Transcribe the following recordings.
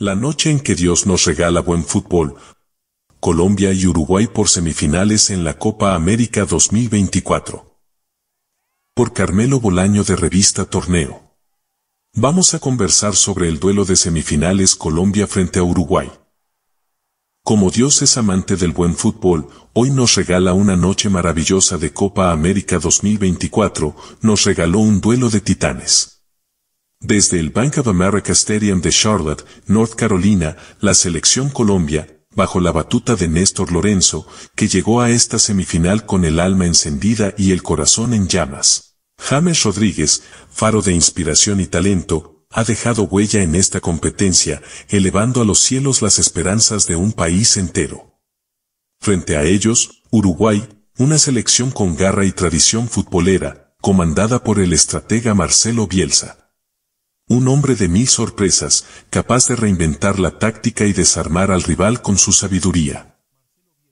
La noche en que Dios nos regala buen fútbol, Colombia y Uruguay por semifinales en la Copa América 2024. Por Carmelo Bolaño de Revista Torneo. Vamos a conversar sobre el duelo de semifinales Colombia frente a Uruguay. Como Dios es amante del buen fútbol, hoy nos regala una noche maravillosa de Copa América 2024, nos regaló un duelo de titanes. Desde el Bank of America Stadium de Charlotte, North Carolina, la selección Colombia, bajo la batuta de Néstor Lorenzo, que llegó a esta semifinal con el alma encendida y el corazón en llamas. James Rodríguez, faro de inspiración y talento, ha dejado huella en esta competencia, elevando a los cielos las esperanzas de un país entero. Frente a ellos, Uruguay, una selección con garra y tradición futbolera, comandada por el estratega Marcelo Bielsa. Un hombre de mil sorpresas, capaz de reinventar la táctica y desarmar al rival con su sabiduría.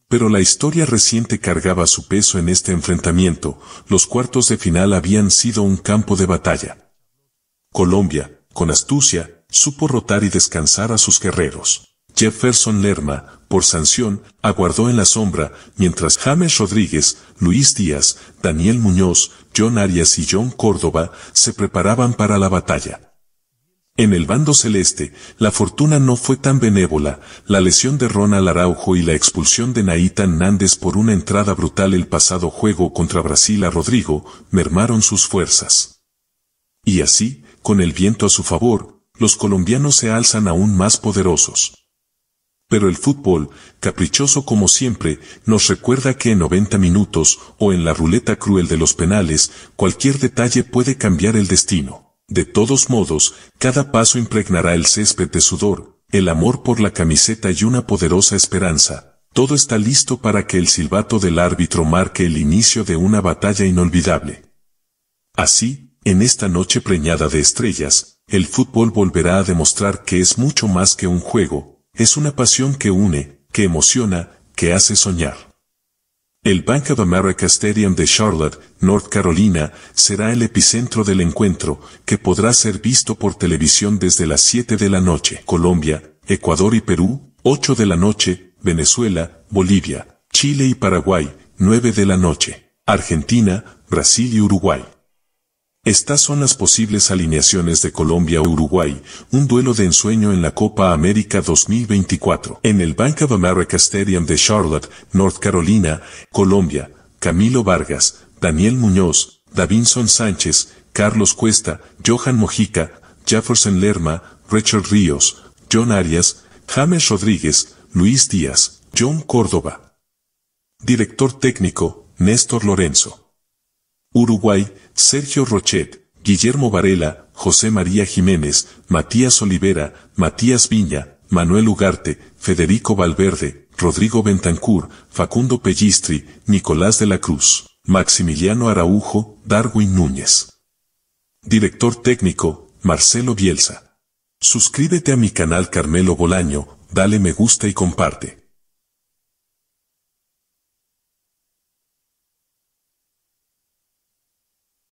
Pero la historia reciente cargaba su peso en este enfrentamiento, los cuartos de final habían sido un campo de batalla. Colombia, con astucia, supo rotar y descansar a sus guerreros. Jefferson Lerma, por sanción, aguardó en la sombra, mientras James Rodríguez, Luis Díaz, Daniel Muñoz, John Arias y John Córdoba se preparaban para la batalla. En el bando celeste, la fortuna no fue tan benévola, la lesión de Ronald Araujo y la expulsión de Naita Nández por una entrada brutal el pasado juego contra Brasil a Rodrigo, mermaron sus fuerzas. Y así, con el viento a su favor, los colombianos se alzan aún más poderosos. Pero el fútbol, caprichoso como siempre, nos recuerda que en 90 minutos, o en la ruleta cruel de los penales, cualquier detalle puede cambiar el destino. De todos modos, cada paso impregnará el césped de sudor, el amor por la camiseta y una poderosa esperanza. Todo está listo para que el silbato del árbitro marque el inicio de una batalla inolvidable. Así, en esta noche preñada de estrellas, el fútbol volverá a demostrar que es mucho más que un juego, es una pasión que une, que emociona, que hace soñar. El Bank of America Stadium de Charlotte, North Carolina, será el epicentro del encuentro, que podrá ser visto por televisión desde las 7 de la noche. Colombia, Ecuador y Perú, 8 de la noche, Venezuela, Bolivia, Chile y Paraguay, 9 de la noche. Argentina, Brasil y Uruguay. Estas son las posibles alineaciones de Colombia-Uruguay, un duelo de ensueño en la Copa América 2024. En el Bank of America Stadium de Charlotte, North Carolina, Colombia, Camilo Vargas, Daniel Muñoz, Davinson Sánchez, Carlos Cuesta, Johan Mojica, Jefferson Lerma, Richard Ríos, John Arias, James Rodríguez, Luis Díaz, John Córdoba. Director técnico, Néstor Lorenzo. Uruguay, Sergio Rochet, Guillermo Varela, José María Jiménez, Matías Olivera, Matías Viña, Manuel Ugarte, Federico Valverde, Rodrigo Bentancur, Facundo Pellistri, Nicolás de la Cruz, Maximiliano Araujo, Darwin Núñez. Director técnico, Marcelo Bielsa. Suscríbete a mi canal Carmelo Bolaño, dale me gusta y comparte.